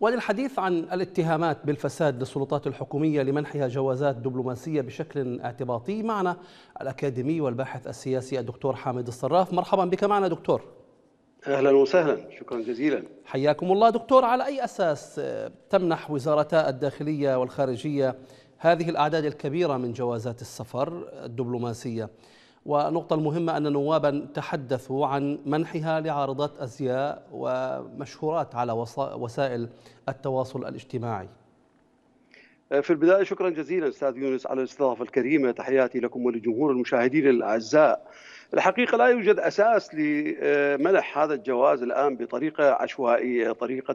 وللحديث عن الاتهامات بالفساد للسلطات الحكومية لمنحها جوازات دبلوماسية بشكل اعتباطي معنا الأكاديمي والباحث السياسي الدكتور حامد الصراف مرحبا بك معنا دكتور أهلا وسهلا شكرا جزيلا حياكم الله دكتور على أي أساس آه، تمنح وزارتا الداخلية والخارجية هذه الأعداد الكبيرة من جوازات السفر الدبلوماسية والنقطة المهمة أن نوابا تحدثوا عن منحها لعارضات أزياء ومشهورات على وسائل التواصل الاجتماعي في البداية شكرا جزيلا أستاذ يونس على الاستضافة الكريمة تحياتي لكم ولجمهور المشاهدين الأعزاء الحقيقه لا يوجد اساس لمنح هذا الجواز الان بطريقه عشوائيه، طريقه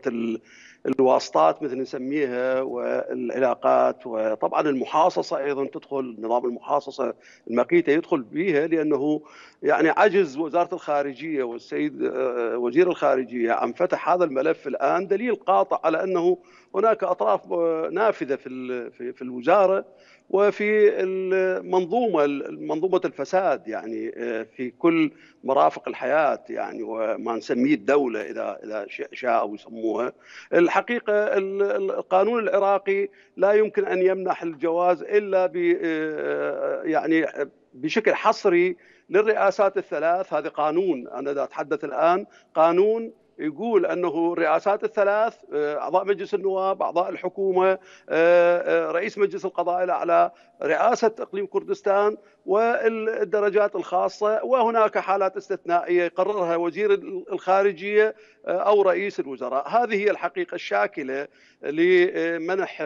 الواسطات مثل نسميها والعلاقات وطبعا المحاصصه ايضا تدخل نظام المحاصصه المقيته يدخل بها لانه يعني عجز وزاره الخارجيه والسيد آه، وزير الخارجيه عن فتح هذا الملف الان دليل قاطع على انه هناك اطراف آه، نافذه في في الوزاره وفي المنظومه منظومه الفساد يعني آه، في كل مرافق الحياه يعني وما نسميه الدوله اذا اذا شاءوا يسموها الحقيقه القانون العراقي لا يمكن ان يمنح الجواز الا ب آه، يعني بشكل حصري للرئاسات الثلاث هذا قانون انا اتحدث الان قانون يقول انه الرئاسات الثلاث آه، اعضاء مجلس النواب، اعضاء الحكومه، آه، آه، رئيس مجلس القضاء الاعلى، رئاسه اقليم كردستان والدرجات الخاصه وهناك حالات استثنائيه يقررها وزير الخارجيه او رئيس الوزراء، هذه هي الحقيقه الشاكله لمنح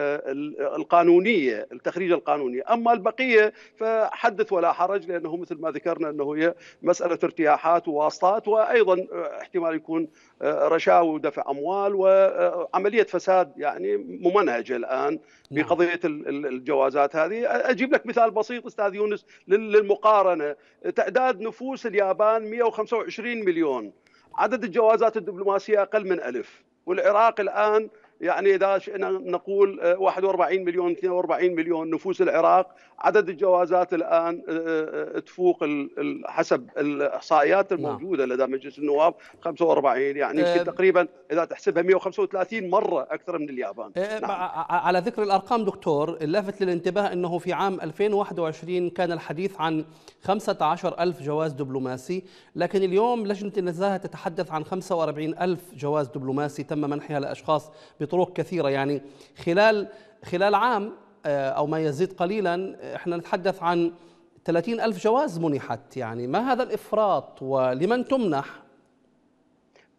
القانونيه، التخريج القانوني، اما البقيه فحدث ولا حرج لانه مثل ما ذكرنا انه هي مساله ارتياحات وواسطات وايضا احتمال يكون رشاوى ودفع اموال وعمليه فساد يعني ممنهجه الان بقضيه نعم. الجوازات هذه اجيب لك مثال بسيط استاذ يونس للمقارنه تعداد نفوس اليابان 125 مليون عدد الجوازات الدبلوماسيه اقل من ألف والعراق الان يعني اذا شئنا نقول 41 آه، مليون 42 مليون نفوس العراق عدد الجوازات الان آه، آه، تفوق حسب الاحصائيات نعم. الموجوده لدى مجلس النواب 45 يعني يمكن تقريبا اذا تحسبها 135 مره اكثر من اليابان نعم. على ذكر الارقام دكتور اللافت للانتباه انه في عام 2021 كان الحديث عن 15000 جواز دبلوماسي لكن اليوم لجنه النزاهه تتحدث عن 45000 جواز دبلوماسي تم منحها لاشخاص بطرق كثيرة يعني خلال خلال عام آه، أو ما يزيد قليلا آه، احنا نتحدث عن 30 ألف جواز منحت يعني ما هذا الإفراط ولمن تمنح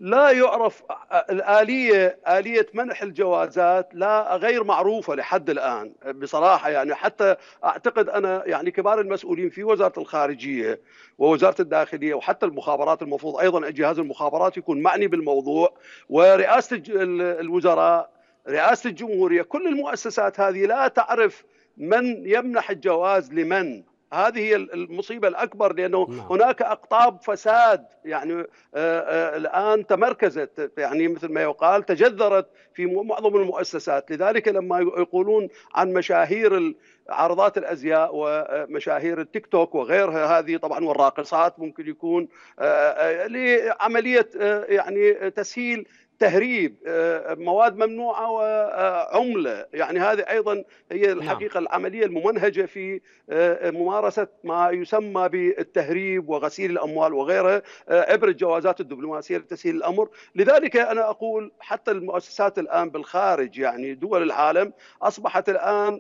لا يعرف الآلية آلية منح الجوازات لا غير معروفة لحد الآن بصراحة يعني حتى أعتقد أنا يعني كبار المسؤولين في وزارة الخارجية ووزارة الداخلية وحتى المخابرات المفروض أيضا جهاز المخابرات يكون معني بالموضوع ورئاسة الوزراء رئاسة الجمهورية كل المؤسسات هذه لا تعرف من يمنح الجواز لمن هذه هي المصيبه الاكبر لانه نعم. هناك اقطاب فساد يعني آه، آه، الان تمركزت يعني مثل ما يقال تجذرت في معظم المؤسسات لذلك لما يقولون عن مشاهير عرضات الازياء ومشاهير آه، التيك توك وغيرها هذه طبعا والراقصات ممكن يكون لعمليه يعني تسهيل تهريب آه، مواد ممنوعه وعمله آه، يعني هذه ايضا هي نعم. الحقيقه نعم. العمليه الممنهجه في آه، ممارسه ما يسمى بالتهريب وغسيل الاموال وغيرها عبر الجوازات الدبلوماسيه لتسهيل الامر لذلك انا اقول حتى المؤسسات الان بالخارج يعني دول العالم اصبحت الان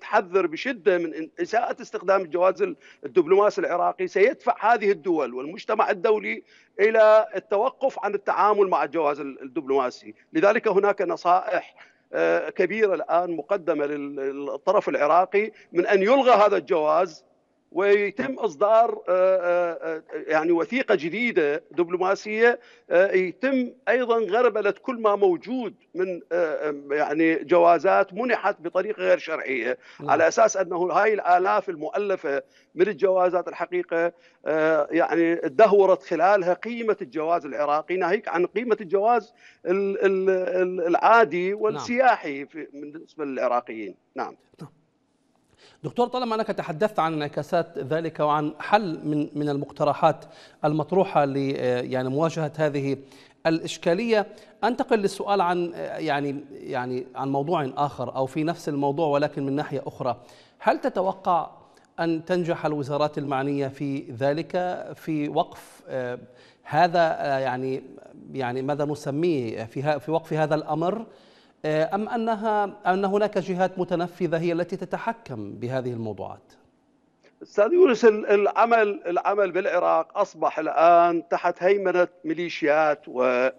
تحذر بشده من اساءه استخدام الجواز الدبلوماسي العراقي سيدفع هذه الدول والمجتمع الدولي الى التوقف عن التعامل مع الجواز الدبلوماسي، لذلك هناك نصائح آه، كبيره الان مقدمه للطرف العراقي من ان يلغى هذا الجواز ويتم اصدار آه، آه، آه، يعني وثيقه جديده دبلوماسيه يتم ايضا غربله كل ما موجود من يعني جوازات منحت بطريقه غير شرعيه نعم. على اساس انه هاي الالاف المؤلفه من الجوازات الحقيقه يعني دهورت خلالها قيمه الجواز العراقي ناهيك عن قيمه الجواز العادي نعم. والسياحي بالنسبه للعراقيين نعم, نعم. دكتور طالما انك تحدثت عن انعكاسات ذلك وعن حل من من المقترحات المطروحه ل يعني مواجهه هذه الاشكاليه انتقل للسؤال عن يعني يعني عن موضوع اخر او في نفس الموضوع ولكن من ناحيه اخرى هل تتوقع ان تنجح الوزارات المعنيه في ذلك في وقف آه، هذا آه، يعني يعني ماذا نسميه في في وقف هذا الامر آه، أم أنها أن هناك جهات متنفذة هي التي تتحكم بهذه الموضوعات؟ استاذ يونس العمل العمل بالعراق اصبح الان تحت هيمنه ميليشيات ونظام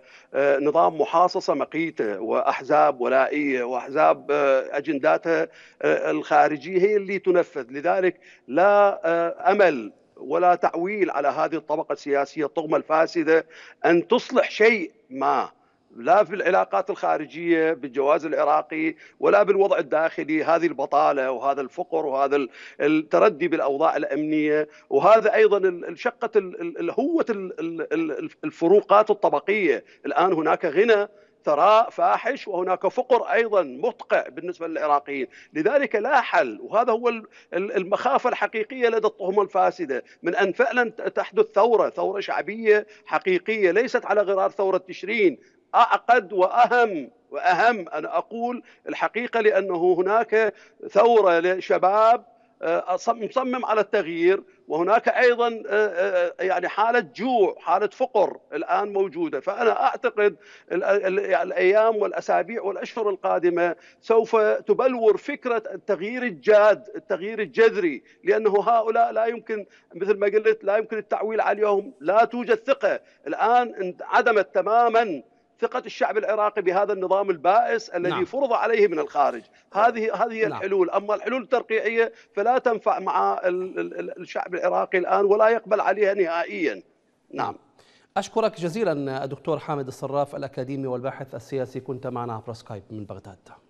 آه، محاصصه مقيته واحزاب ولائيه واحزاب آه، اجنداتها الخارجيه هي اللي تنفذ لذلك لا امل ولا تعويل على هذه الطبقه السياسيه الطغمه الفاسده ان تصلح شيء ما لا في العلاقات الخارجيه بالجواز العراقي ولا بالوضع الداخلي هذه البطاله وهذا الفقر وهذا التردي بالاوضاع الامنيه وهذا ايضا شقه هوه الفروقات الطبقيه الان هناك غنى ثراء فاحش وهناك فقر ايضا مدقع بالنسبه للعراقيين، لذلك لا حل وهذا هو المخافه الحقيقيه لدى الطهمه الفاسده من ان فعلا تحدث ثوره، ثوره شعبيه حقيقيه ليست على غرار ثوره تشرين أعقد وأهم وأهم أن أقول الحقيقة لأنه هناك ثورة لشباب آه، مصمم على التغيير وهناك ايضا آه، آه، يعني حاله جوع حاله فقر الان موجوده فانا اعتقد يعني الايام والاسابيع والاشهر القادمه سوف تبلور فكره التغيير الجاد التغيير الجذري لانه هؤلاء لا يمكن مثل ما قلت لا يمكن التعويل عليهم لا توجد ثقه الان انعدمت تماما ثقه الشعب العراقي بهذا النظام البائس الذي نعم. فرض عليه من الخارج نعم. هذه هذه هي نعم. الحلول اما الحلول الترقيعيه فلا تنفع مع الشعب العراقي الان ولا يقبل عليها نهائيا نعم. نعم اشكرك جزيلا دكتور حامد الصراف الاكاديمي والباحث السياسي كنت معنا عبر سكايب من بغداد